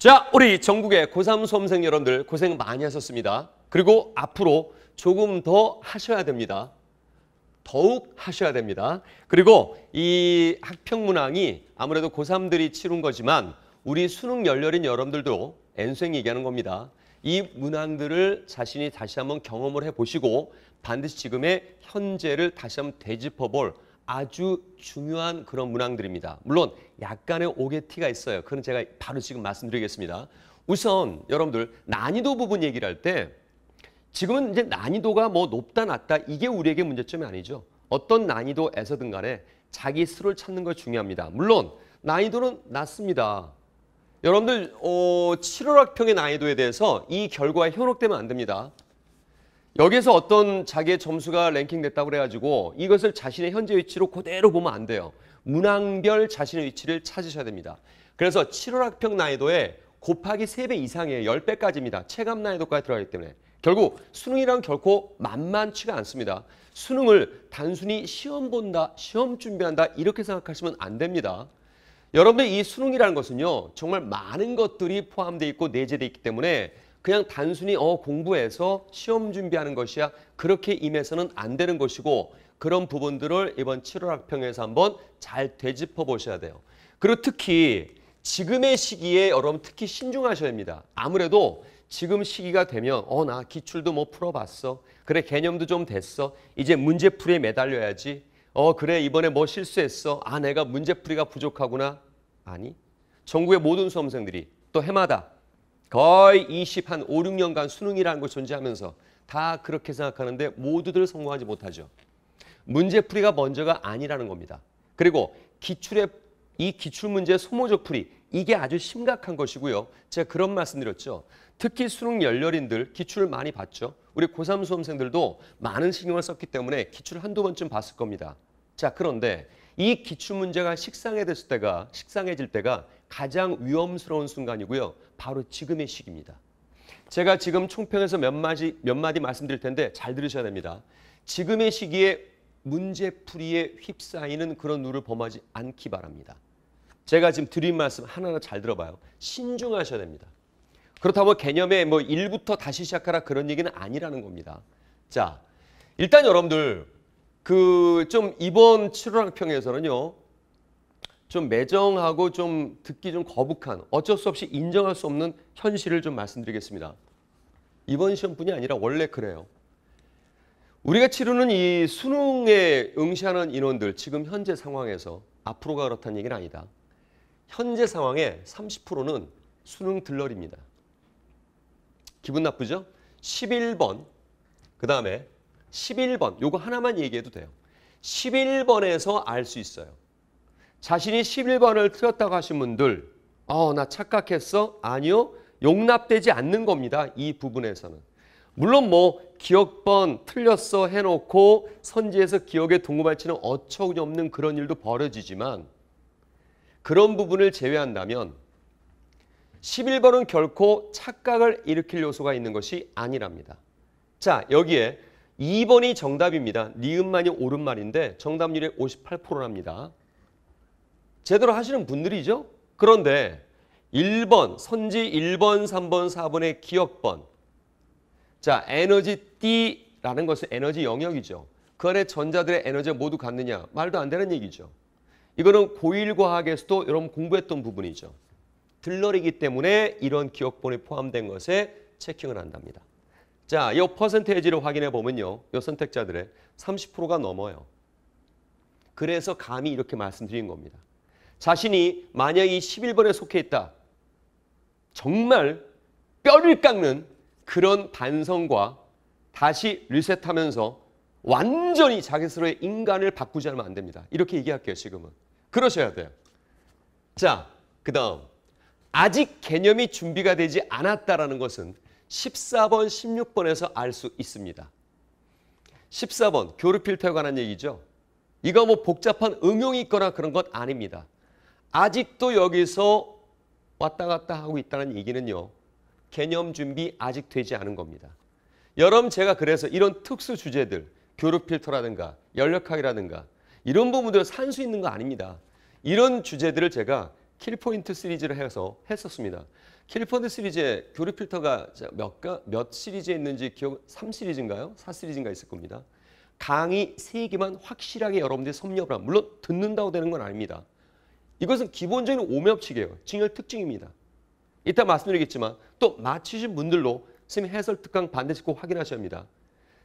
자, 우리 전국의 고3 수험생 여러분들 고생 많이 하셨습니다. 그리고 앞으로 조금 더 하셔야 됩니다. 더욱 하셔야 됩니다. 그리고 이 학평문항이 아무래도 고3들이 치룬 거지만 우리 수능 열렬인 여러분들도 N수행 얘기하는 겁니다. 이 문항들을 자신이 다시 한번 경험을 해보시고 반드시 지금의 현재를 다시 한번 되짚어볼 아주 중요한 그런 문항들입니다. 물론 약간의 오게티가 있어요. 그건 제가 바로 지금 말씀드리겠습니다. 우선 여러분들 난이도 부분 얘기를 할 때 지금은 이제 난이도가 뭐 높다 낮다 이게 우리에게 문제점이 아니죠. 어떤 난이도에서든 간에 자기 스스로를 찾는 거 중요합니다. 물론 난이도는 낮습니다. 여러분들 어, 7월 학평의 난이도에 대해서 이 결과에 현혹되면 안 됩니다. 여기에서 어떤 자기의 점수가 랭킹됐다고 그래가지고 이것을 자신의 현재 위치로 그대로 보면 안 돼요. 문항별 자신의 위치를 찾으셔야 됩니다. 그래서 7월 학평 난이도에 곱하기 3배 이상이에요. 10배까지입니다. 체감 난이도까지 들어가기 때문에. 결국 수능이랑 결코 만만치가 않습니다. 수능을 단순히 시험 본다, 시험 준비한다 이렇게 생각하시면 안 됩니다. 여러분의 이 수능이라는 것은요. 정말 많은 것들이 포함되어 있고 내재되어 있기 때문에 그냥 단순히 어 공부해서 시험 준비하는 것이야 그렇게 임해서는 안 되는 것이고 그런 부분들을 이번 7월 학평에서 한번 잘 되짚어 보셔야 돼요. 그리고 특히 지금의 시기에 여러분 특히 신중하셔야 합니다. 아무래도 지금 시기가 되면 어 나 기출도 뭐 풀어봤어. 그래 개념도 좀 됐어. 이제 문제풀이에 매달려야지. 어 그래 이번에 뭐 실수했어. 아 내가 문제풀이가 부족하구나. 아니 전국의 모든 수험생들이 또 해마다 거의 20, 한 5, 6년간 수능이라는 걸 존재하면서 다 그렇게 생각하는데 모두들 성공하지 못하죠. 문제풀이가 먼저가 아니라는 겁니다. 그리고 기출의 이 기출문제 소모적 풀이 이게 아주 심각한 것이고요. 제가 그런 말씀드렸죠. 특히 수능 열렬인들 기출을 많이 봤죠. 우리 고3 수험생들도 많은 신경을 썼기 때문에 기출을 한두 번쯤 봤을 겁니다. 자, 그런데 이 기출문제가 식상해질 때가 식상해질 때가 가장 위험스러운 순간이고요. 바로 지금의 시기입니다. 제가 지금 총평에서 몇 마디, 몇 마디 말씀드릴 텐데 잘 들으셔야 됩니다. 지금의 시기에 문제풀이에 휩싸이는 그런 눈을 범하지 않기 바랍니다. 제가 지금 드린 말씀 하나하나 잘 들어봐요. 신중하셔야 됩니다. 그렇다고 개념에 뭐 1부터 다시 시작하라 그런 얘기는 아니라는 겁니다. 자, 일단 여러분들 그 좀 이번 7월 학평에서는요. 좀 매정하고 좀 듣기 좀 거북한 어쩔 수 없이 인정할 수 없는 현실을 좀 말씀드리겠습니다. 이번 시험뿐이 아니라 원래 그래요. 우리가 치르는 이 수능에 응시하는 인원들 지금 현재 상황에서 앞으로가 그렇다는 얘기는 아니다. 현재 상황의 30%는 수능 들러리입니다. 기분 나쁘죠? 11번 그 다음에 11번 요거 하나만 얘기해도 돼요. 11번에서 알 수 있어요. 자신이 11번을 틀렸다고 하신 분들, 어, 나 착각했어? 아니요. 용납되지 않는 겁니다. 이 부분에서는. 물론 뭐 기억번 틀렸어 해놓고 선지에서 기억에 동고발치는 어처구니 없는 그런 일도 벌어지지만 그런 부분을 제외한다면 11번은 결코 착각을 일으킬 요소가 있는 것이 아니랍니다. 자 여기에 2번이 정답입니다. 니은만이 옳은 말인데 정답률이 58%랍니다. 제대로 하시는 분들이죠. 그런데 1번, 선지 1번, 3번, 4번의 기억번. 자, 에너지 D라는 것은 에너지 영역이죠. 그 안에 전자들의 에너지가 모두 같느냐? 말도 안 되는 얘기죠. 이거는 고1과학에서도 여러분 공부했던 부분이죠. 들러리기 때문에 이런 기억본이 포함된 것에 체킹을 한답니다. 자, 이 퍼센테이지를 확인해 보면요. 이 선택자들의 30%가 넘어요. 그래서 감히 이렇게 말씀드린 겁니다. 자신이 만약 이 11번에 속해 있다. 정말 뼈를 깎는 그런 반성과 다시 리셋하면서 완전히 자기 스스로의 인간을 바꾸지 않으면 안 됩니다. 이렇게 얘기할게요, 지금은. 그러셔야 돼요. 자, 그 다음. 아직 개념이 준비가 되지 않았다라는 것은 14번, 16번에서 알 수 있습니다. 14번, 교류 필터에 관한 얘기죠. 이거 뭐 복잡한 응용이 있거나 그런 것 아닙니다. 아직도 여기서 왔다 갔다 하고 있다는 얘기는요. 개념 준비 아직 되지 않은 겁니다. 여러분 제가 그래서 이런 특수 주제들 교류 필터라든가 연력학이라든가 이런 부분들 산수 있는 거 아닙니다. 이런 주제들을 제가 킬포인트 시리즈를 해서 했었습니다. 킬포인트 시리즈에 교류 필터가 몇, 몇 시리즈에 있는지 기억 3시리즈인가요? 4시리즈인가 있을 겁니다. 강의 3개만 확실하게 여러분들이 섭렵을 하 물론 듣는다고 되는 건 아닙니다. 이것은 기본적인 오매업칙이에요. 증역 특징입니다. 이따 말씀드리겠지만 또 맞히신 분들로 선생님 해설 특강 반드시 꼭 확인하셔야 합니다.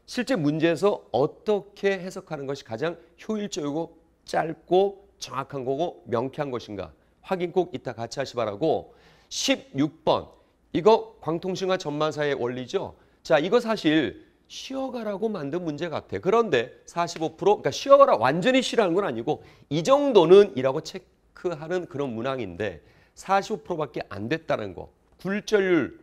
실제 문제에서 어떻게 해석하는 것이 가장 효율적이고 짧고 정확한 거고 명쾌한 것인가 확인 꼭 이따 같이 하시 바라고 16번 이거 광통신과 전만사의 원리죠. 자 이거 사실 쉬어가라고 만든 문제 같아. 그런데 45% 그러니까 쉬어가라 완전히 쉬라는 건 아니고 이 정도는 이라고 책 하는 그런 문항인데 45%밖에 안 됐다는 거. 굴절률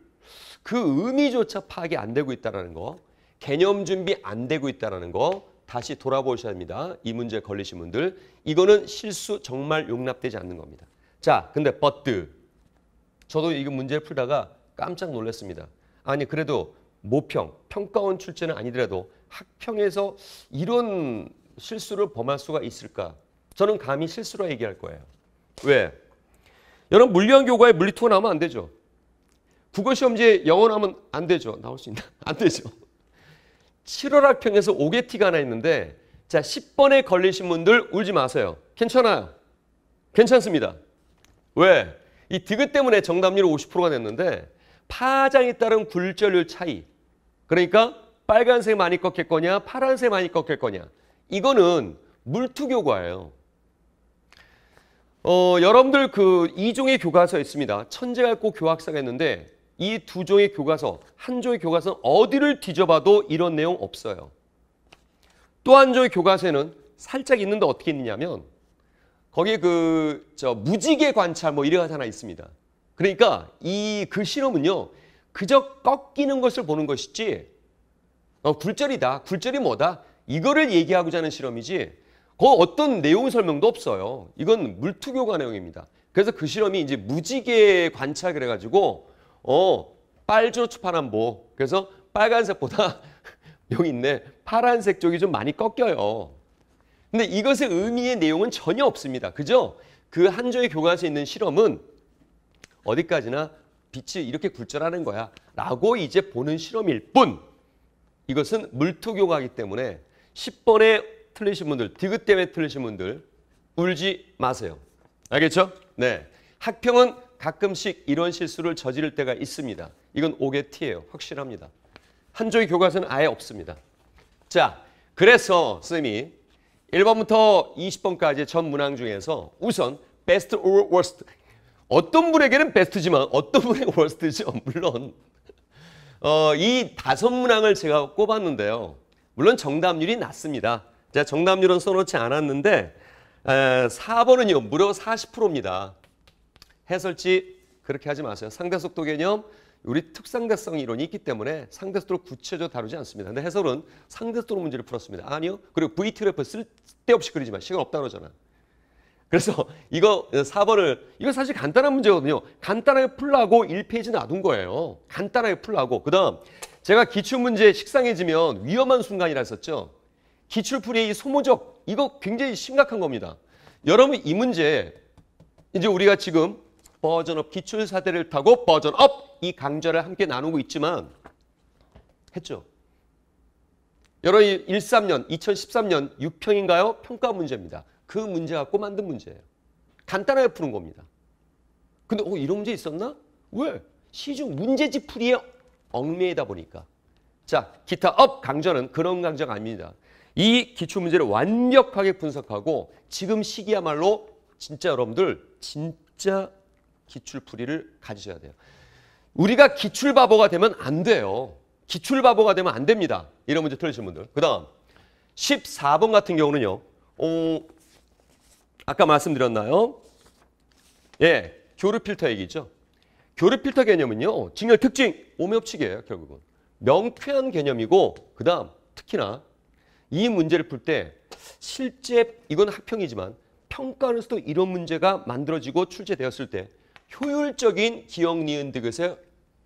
그 의미조차 파악이 안 되고 있다는 거. 개념 준비 안 되고 있다는 거. 다시 돌아보셔야 합니다. 이 문제 걸리신 분들. 이거는 실수 정말 용납되지 않는 겁니다. 자, 근데 버트. 저도 이 문제 풀다가 깜짝 놀랐습니다. 아니 그래도 모평, 평가원 출제는 아니더라도 학평에서 이런 실수를 범할 수가 있을까? 저는 감히 실수로 얘기할 거예요. 왜? 여러분 물리학 교과에 물리투 나오면 안 되죠. 국어 시험지에 영어 나오면 안 되죠. 나올 수 있나? 안 되죠. 7월 학평에서 5개 티가 하나 있는데 자 10번에 걸리신 분들 울지 마세요. 괜찮아요. 괜찮습니다. 왜? 이 디귿 때문에 정답률 50%가 됐는데 파장에 따른 굴절률 차이. 그러니까 빨간색 많이 꺾일 거냐 파란색 많이 꺾일 거냐. 이거는 물투 교과예요. 어, 여러분들 그 이종의 교과서 있습니다. 천재가있고 교학사가 있는데 이 두 종의 교과서, 한 종의 교과서는 어디를 뒤져봐도 이런 내용 없어요. 또 한 종의 교과서에는 살짝 있는데 어떻게 있느냐면 거기에 그 저 무지개 관찰 뭐 이래가 하나 있습니다. 그러니까 이 그 실험은요. 그저 꺾이는 것을 보는 것이지 어, 굴절이다. 굴절이 뭐다. 이거를 얘기하고자 하는 실험이지 그 어떤 내용 설명도 없어요. 이건 물투교가 내용입니다. 그래서 그 실험이 이제 무지개 관찰그래가지고어 빨주노초 파란보 그래서 빨간색보다 여기 있네 파란색 쪽이 좀 많이 꺾여요. 근데 이것의 의미의 내용은 전혀 없습니다. 그죠? 그 한조의 교과서에 있는 실험은 어디까지나 빛이 이렇게 굴절하는 거야 라고 이제 보는 실험일 뿐 이것은 물투교가이기 때문에 10번의 틀리신 분들, 디귿 때문에 틀리신 분들 울지 마세요. 알겠죠? 네. 학평은 가끔씩 이런 실수를 저지를 때가 있습니다. 이건 오게 티예요. 확실합니다. 한조의 교과서는 아예 없습니다. 자, 그래서 선생님이 1번부터 20번까지의 전 문항 중에서 우선 best or worst 어떤 분에게는 베스트지만 어떤 분에게 worst죠. 물론 어, 이 다섯 문항을 제가 꼽았는데요. 물론 정답률이 낮습니다. 자, 정답률은 써놓지 않았는데 에, 4번은요 무려 40%입니다. 해설지 그렇게 하지 마세요. 상대속도 개념 우리 특상대성 이론이 있기 때문에 상대속도를 구체적으로 다루지 않습니다. 근데 해설은 상대속도로 문제를 풀었습니다. 아니요. 그리고 VT래프 쓸데없이 그리지 마. 시간 없다 그러잖아. 그래서 이거 4번을 이거 사실 간단한 문제거든요. 간단하게 풀라고 1페이지 놔둔 거예요. 간단하게 풀라고. 그다음 제가 기출문제 식상해지면 위험한 순간이라 했었죠. 기출풀이의 이 소모적 이거 굉장히 심각한 겁니다. 여러분 이 문제 이제 우리가 지금 버전업 기출사대를 타고 버전업 이 강좌를 함께 나누고 있지만 했죠. 여러분 13년 2013년 6평인가요? 평가 문제입니다. 그 문제 갖고 만든 문제예요. 간단하게 푸는 겁니다. 근데 어 이런 문제 있었나? 왜? 시중 문제집 풀이에 얽매이다 보니까. 자 기타 업 강좌는 그런 강좌가 아닙니다. 이 기출 문제를 완벽하게 분석하고 지금 시기야말로 진짜 여러분들 진짜 기출풀이를 가지셔야 돼요. 우리가 기출바보가 되면 안 돼요. 기출바보가 되면 안 됩니다. 이런 문제 틀리신 분들. 그 다음 14번 같은 경우는요. 어, 아까 말씀드렸나요? 예, 교류 필터 얘기죠. 교류 필터 개념은요. 증열 특징, 오묘 치이에요 결국은. 명쾌한 개념이고 그 다음 특히나 이 문제를 풀 때 실제 이건 학평이지만 평가원에서도 이런 문제가 만들어지고 출제되었을 때효율적인 기억 니은 득에서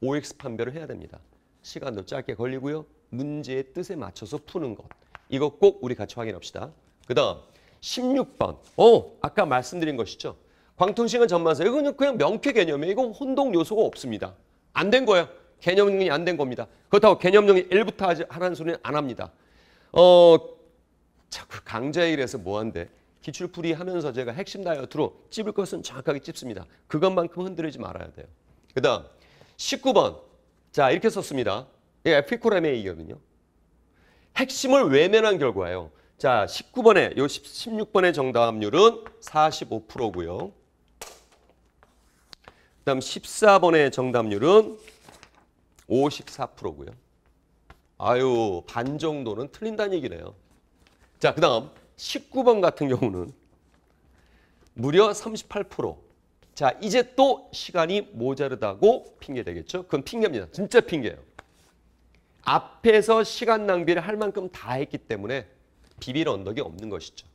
OX 판별을 해야 됩니다. 시간도 짧게 걸리고요. 문제의 뜻에 맞춰서 푸는 것. 이거 꼭 우리 같이 확인합시다. 그 다음 16번. 어, 아까 말씀드린 것이죠. 광통시간 전반사 이거는 그냥 명쾌 개념이에요. 이거 혼동 요소가 없습니다. 안 된 거예요. 개념 정리 안된 겁니다. 그렇다고 개념 정리 1부터 하라는 소리는 안 합니다. 어 자꾸 그 강좌에이래서 뭐한데 기출풀이 하면서 제가 핵심 다이어트로 찝을 것은 정확하게 찝습니다. 그것만큼 흔들리지 말아야 돼요. 그 다음 19번 자 이렇게 썼습니다. 이 에피코람의 얘기거요 핵심을 외면한 결과예요. 자 19번에 요 16번의 정답률은 45%고요. 그 다음 14번의 정답률은 54%고요. 아유 반 정도는 틀린다는 얘기네요. 자그 다음 19번 같은 경우는 무려 38%. 자 이제 또 시간이 모자르다고 핑계되겠죠. 그건 핑계입니다. 진짜 핑계예요. 앞에서 시간 낭비를 할 만큼 다 했기 때문에 비빌 언덕이 없는 것이죠.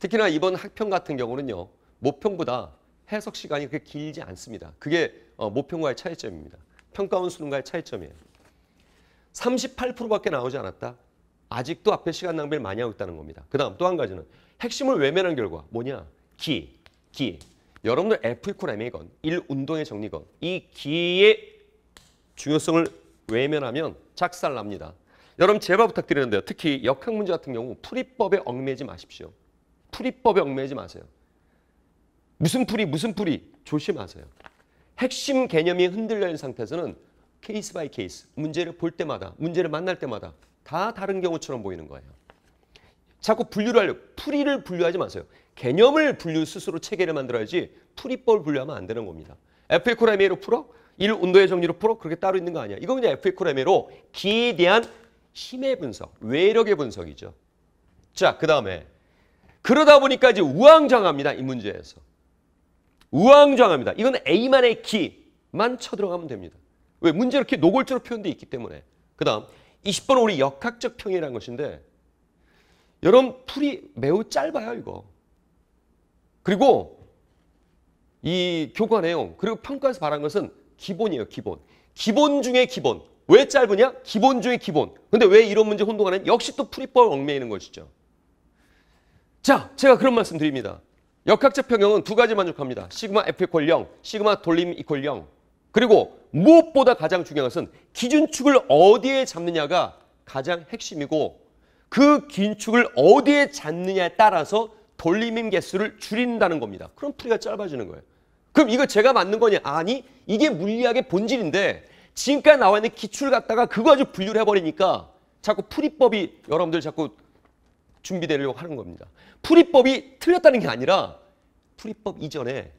특히나 이번 학평 같은 경우는요. 모평보다 해석 시간이 그렇게 길지 않습니다. 그게 어, 모평과의 차이점입니다. 평가원 수능과의 차이점이에요. 38%밖에 나오지 않았다. 아직도 앞에 시간 낭비를 많이 하고 있다는 겁니다. 그 다음 또 한 가지는 핵심을 외면한 결과 뭐냐? 기, 기. 여러분들 F 이퀄 MA건 1 운동의 정리건 이 기의 중요성을 외면하면 작살납니다. 여러분 제발 부탁드리는데요. 특히 역학 문제 같은 경우 풀이법에 얽매지 마십시오. 풀이법에 얽매지 마세요. 무슨 풀이 무슨 풀이 조심하세요. 핵심 개념이 흔들려 있는 상태에서는 케이스 바이 케이스 문제를 볼 때마다 문제를 만날 때마다 다 다른 경우처럼 보이는 거예요. 자꾸 분류를 하려 풀이를 분류하지 마세요. 개념을 분류 스스로 체계를 만들어야지 풀이법을 분류하면 안 되는 겁니다. FA 코라미로 풀어? 일온도의 정리로 풀어? 그렇게 따로 있는 거 아니야. 이건 그냥 FA 코라미로 기에 대한 힘의 분석, 외력의 분석이죠. 자, 그 다음에 그러다 보니까 이제 우왕좌왕합니다. 이 문제에서. 우왕좌왕합니다. 이건 A만의 기만 쳐들어가면 됩니다. 왜? 문제 이렇게 노골적으로 표현되어 있기 때문에. 그 다음 20번 우리 역학적 평이라는 것인데 여러분 풀이 매우 짧아요 이거. 그리고 이 교과 내용 그리고 평가에서 바란 것은 기본이에요 기본. 기본 중에 기본. 왜 짧으냐? 기본 중에 기본. 근데 왜 이런 문제 혼동하는? 역시 또 풀이법 얽매이는 것이죠. 자, 제가 그런 말씀 드립니다. 역학적 평형은 두 가지 만족합니다. 시그마 F 이퀄 0, 시그마 돌림 이퀄 0. 그리고 무엇보다 가장 중요한 것은 기준축을 어디에 잡느냐가 가장 핵심이고 그 긴축을 어디에 잡느냐에 따라서 돌림인 개수를 줄인다는 겁니다. 그럼 풀이가 짧아지는 거예요. 그럼 이거 제가 맞는 거냐? 아니, 이게 물리학의 본질인데 지금까지 나와 있는 기출을 갖다가 그거 아주 분류를 해버리니까 자꾸 풀이법이 여러분들 자꾸 준비되려고 하는 겁니다. 풀이법이 틀렸다는 게 아니라 풀이법 이전에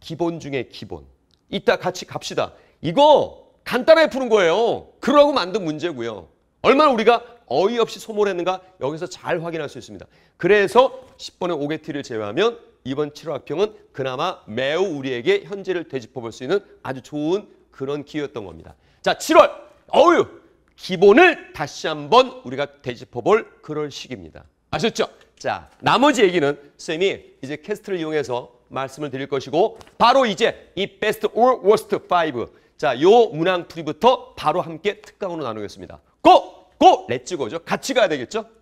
기본 중에 기본. 이따 같이 갑시다. 이거 간단하게 푸는 거예요. 그러고 만든 문제고요. 얼마나 우리가 어이없이 소모를했는가 여기서 잘 확인할 수 있습니다. 그래서 10번의 오게티를 제외하면 이번 7호 학평은 그나마 매우 우리에게 현재를 되짚어볼 수 있는 아주 좋은 그런 기회였던 겁니다. 자, 7월 어유 기본을 다시 한번 우리가 되짚어볼 그럴 시기입니다. 아셨죠? 자, 나머지 얘기는 쌤이 이제 캐스트를 이용해서 말씀을 드릴 것이고 바로 이제 이 베스트 or worst 5 자, 요 문항 풀이부터 바로 함께 특강으로 나누겠습니다. 고! 고! 렛츠고죠. 같이 가야 되겠죠?